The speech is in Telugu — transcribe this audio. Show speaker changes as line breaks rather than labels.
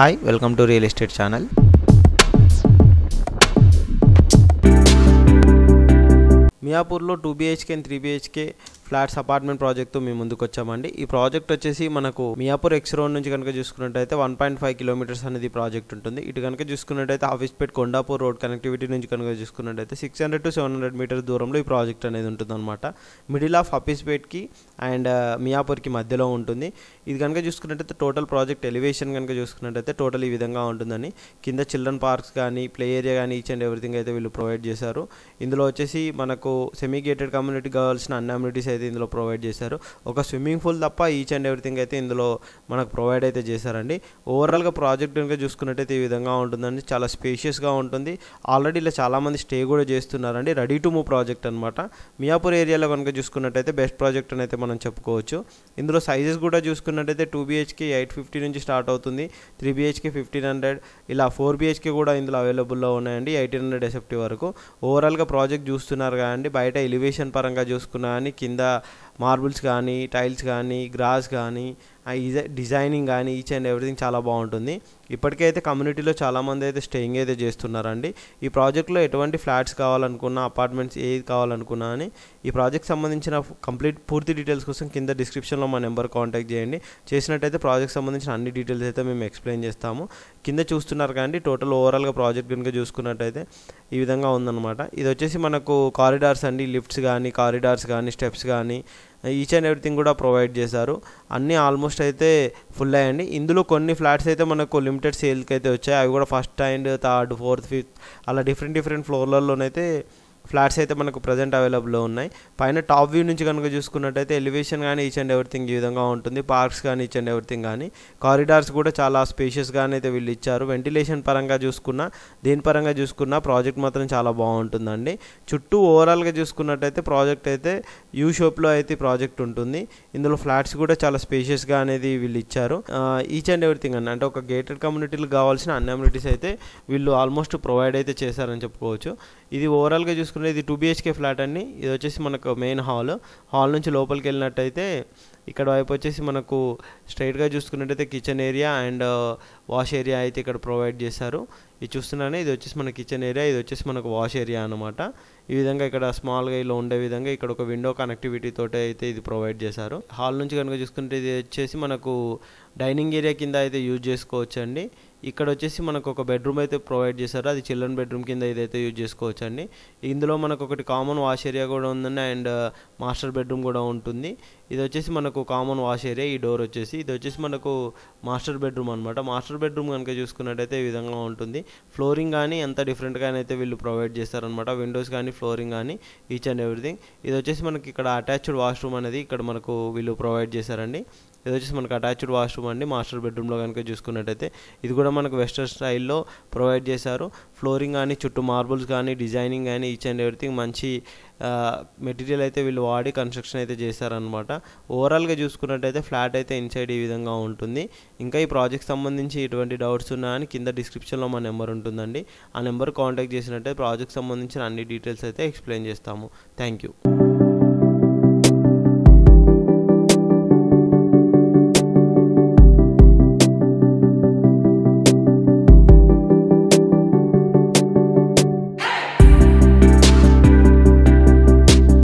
hi welcome to real estate channel మియాపూర్లో two BHK and three BHK flats apartment ప్రాజెక్ట్తో మేము ముందుకు వచ్చామండి ఈ ప్రాజెక్ట్ వచ్చేసి మనకు మియాపూర్ ఎక్స్ రోడ్ నుంచి కనుక చూసుకున్నట్టయితే వన్ పాయింట్ ఫైవ్ కిలోమీటర్స్ అనేది ప్రాజెక్ట్ ఉంటుంది ఇటు కనుక చూసుకున్నట్టయితే ఆఫీస్పేట్ కొండాపూర్ రోడ్ కనెక్టివిటీ నుంచి కనుక చూసుకున్నట్టయితే six hundred to seven hundred metre దూరంలో ఈ ప్రాజెక్ట్ అనేది ఉంటుంది అనమాట మిడిల్ ఆఫ్ పేట్కి అండ్ మియాపూర్కి మధ్యలో ఉంటుంది ఇది కనుక చూసుకున్నట్టయితే టోటల్ ప్రాజెక్ట్ ఎలివేషన్ కనుక చూసుకున్నట్టయితే టోటల్ ఈ విధంగా ఉంటుందని కింద చిల్డ్రన్ పార్క్స్ కానీ ప్లే ఏరియా కానీ ఈచ్ అండ్ ఎవ్రీథింగ్ అయితే వీళ్ళు ప్రొవైడ్ చేశారు ఇందులో వచ్చేసి మనకు సెమీ గేటెడ్ కమ్యూనిటీ కావాల్సిన అన్ని అమ్యూనిటీస్ అయితే ఇందులో ప్రొవైడ్ చేశారు ఒక స్విమ్మింగ్ పూల్ తప్ప ఈచ్ అండ్ ఎవ్రీథింగ్ అయితే ఇందులో మనకు ప్రొవైడ్ అయితే చేశారండి ఓవరాల్గా ప్రాజెక్ట్ కనుక చూసుకున్నట్టయితే ఈ విధంగా ఉంటుందండి చాలా స్పేషియస్గా ఉంటుంది ఆల్రెడీ ఇలా చాలామంది స్టే కూడా చేస్తున్నారండి రెడీ టు మూవ్ ప్రాజెక్ట్ అనమాట మియాపూర్ ఏరియాలో కనుక చూసుకున్నట్టయితే బెస్ట్ ప్రాజెక్ట్ అని అయితే మనం చెప్పుకోవచ్చు ఇందులో సైజెస్ కూడా చూసుకున్న చూస్తున్నట్టయితే టూ బీహెచ్కే ఎయిట్ ఫిఫ్టీ నుంచి స్టార్ట్ అవుతుంది త్రీ బీహెచ్కే ఫిఫ్టీన్ హండ్రెడ్ ఇలా ఫోర్ బీహెచ్కే కూడా ఇందులో అవైలబుల్లో ఉన్నాయండి ఎయిటీన్ హండ్రెడ్ ఎసెప్టీ వరకు ఓవరాల్గా ప్రాజెక్ట్ చూస్తున్నారు కానీ బయట ఎలివేషన్ పరంగా చూసుకున్నా కానీ కింద మార్బుల్స్ కానీ టైల్స్ కానీ గ్రాస్ కానీ డిజైనింగ్ కానీ ఈచ్ అండ్ ఎవ్రీథింగ్ చాలా బాగుంటుంది ఇప్పటికే అయితే కమ్యూనిటీలో చాలామంది అయితే స్టేయింగ్ అయితే చేస్తున్నారండి ఈ ప్రాజెక్ట్లో ఎటువంటి ఫ్లాట్స్ కావాలనుకున్నా అపార్ట్మెంట్స్ ఏది కావాలనుకున్నా అని ఈ ప్రాజెక్ట్ సంబంధించిన కంప్లీట్ పూర్తి డీటెయిల్స్ కోసం కింద డిస్క్రిప్షన్లో మా నెంబర్ కాంటాక్ట్ చేయండి చేసినట్టయితే ప్రాజెక్ట్ సంబంధించిన అన్ని డీటెయిల్స్ అయితే మేము ఎక్స్ప్లెయిన్ చేస్తాము కింద చూస్తున్నారు కానీ టోటల్ ఓవరాల్గా ప్రాజెక్ట్ కనుక చూసుకున్నట్టయితే ఈ విధంగా ఉందన్నమాట ఇది వచ్చేసి మనకు కారిడార్స్ అండి లిఫ్ట్స్ కానీ కారిడార్స్ కానీ స్టెప్స్ కానీ ఈచ్ అండ్ ఎవ్రీథింగ్ కూడా ప్రొవైడ్ చేశారు అన్నీ ఆల్మోస్ట్ అయితే ఫుల్ అయ్యండి ఇందులో కొన్ని ఫ్లాట్స్ అయితే మనకు లిమిటెడ్ సేల్కి అయితే వచ్చాయి అవి కూడా first and third fourth fifth అలా డిఫరెంట్ డిఫరెంట్ ఫ్లోర్లలోనైతే ఫ్లాట్స్ అయితే మనకు ప్రజెంట్ అవైలబుల్లో ఉన్నాయి పైన టాప్ వ్యూ నుంచి కనుక చూసుకున్నట్టయితే ఎలివేషన్ కానీ ఈచ్ అండ్ ఎవ్రీథింగ్ ఈ విధంగా ఉంటుంది పార్క్స్ కానీ ఈచ్ అండ్ ఎవ్రీథింగ్ కానీ కారిడార్స్ కూడా చాలా స్పేషియస్గానే అయితే వీళ్ళు ఇచ్చారు వెంటిలేషన్ పరంగా చూసుకున్న దేని పరంగా చూసుకున్న ప్రాజెక్ట్ మాత్రం చాలా బాగుంటుందండి చుట్టూ ఓవరాల్గా చూసుకున్నట్టయితే ప్రాజెక్ట్ అయితే యూ షోప్లో అయితే ప్రాజెక్ట్ ఉంటుంది ఇందులో ఫ్లాట్స్ కూడా చాలా స్పేషియస్గా అనేది వీళ్ళు ఇచ్చారు ఈచ్ అండ్ ఎవ్రీథింగ్ అండి అంటే ఒక గేటెడ్ కమ్యూనిటీలకు కావాల్సిన అన్ అమ్యూనిటీస్ అయితే వీళ్ళు ఆల్మోస్ట్ ప్రొవైడ్ అయితే చేశారని చెప్పుకోవచ్చు ఇది ఓవరాల్గా చూసుకుంటే ఇది టూ బిహెచ్కే ఫ్లాట్ అండి ఇది వచ్చేసి మనకు మెయిన్ హాల్ హాల్ నుంచి లోపలికి వెళ్ళినట్టయితే ఇక్కడ వైపు వచ్చేసి మనకు స్ట్రైట్గా చూసుకున్నట్టయితే kitchen area and wash area అయితే ఇక్కడ ప్రొవైడ్ చేశారు ఇది చూస్తున్నానే ఇది వచ్చేసి మన కిచెన్ ఏరియా ఇది వచ్చేసి మనకు వాష్ ఏరియా అనమాట ఈ విధంగా ఇక్కడ స్మాల్గా ఇలా ఉండే విధంగా ఇక్కడ ఒక విండో కనెక్టివిటీ తోటి అయితే ఇది ప్రొవైడ్ చేశారు హాల్ నుంచి కనుక చూసుకుంటే ఇది వచ్చేసి మనకు డైనింగ్ ఏరియా కింద అయితే యూజ్ చేసుకోవచ్చండి ఇక్కడ వచ్చేసి మనకు ఒక బెడ్రూమ్ అయితే ప్రొవైడ్ చేశారు అది చిల్డ్రన్ బెడ్రూమ్ కింద ఇదైతే యూజ్ చేసుకోవచ్చు అండి ఇందులో మనకు ఒకటి కామన్ వాష్ ఏరియా కూడా ఉందండి అండ్ మాస్టర్ uh, బెడ్రూమ్ కూడా ఉంటుంది ఇది వచ్చేసి మనకు కామన్ వాష్ ఏరియా ఈ డోర్ వచ్చేసి ఇది వచ్చేసి మనకు మాస్టర్ బెడ్రూమ్ అనమాట మాస్టర్ బెడ్రూమ్ కనుక చూసుకున్నట్టయితే ఈ విధంగా ఉంటుంది ఫ్లోరింగ్ కానీ ఎంత కానీ అయితే వీళ్ళు ప్రొవైడ్ చేస్తారనమాట విండోస్ కానీ ఫ్లోరింగ్ కానీ ఈచ్ అండ్ ఎవ్రీథింగ్ ఇది వచ్చేసి మనకి ఇక్కడ అటాచ్డ్ వాష్రూమ్ అనేది ఇక్కడ మనకు వీళ్ళు ప్రొవైడ్ చేశారండి ఇది వచ్చేసి మనకు అటాచ్డ్ వాష్రూమ్ అండి మాస్టర్ బెడ్రూమ్లో కనుక చూసుకున్నట్టయితే ఇది కూడా మనకు వెస్టర్న్ స్టైల్లో ప్రొవైడ్ చేశారు ఫ్లోరింగ్ కానీ చుట్టూ మార్బుల్స్ కానీ డిజైనింగ్ కానీ ఈచ్ అండ్ ఎవ్రీథింగ్ మంచి మెటీరియల్ అయితే వీళ్ళు వాడి కన్స్ట్రక్షన్ అయితే చేశారనమాట ఓవరాల్గా చూసుకున్నట్టయితే ఫ్లాట్ అయితే ఇన్సైడ్ ఈ విధంగా ఉంటుంది ఇంకా ఈ ప్రాజెక్ట్ సంబంధించి ఎటువంటి డౌట్స్ ఉన్నా అని కింద డిస్క్రిప్షన్లో మా నెంబర్ ఉంటుందండి ఆ నెంబర్ కాంటాక్ట్ చేసినట్టయితే ప్రాజెక్ట్ సంబంధించిన అన్ని డీటెయిల్స్ అయితే ఎక్స్ప్లెయిన్ చేస్తాము థ్యాంక్ యూ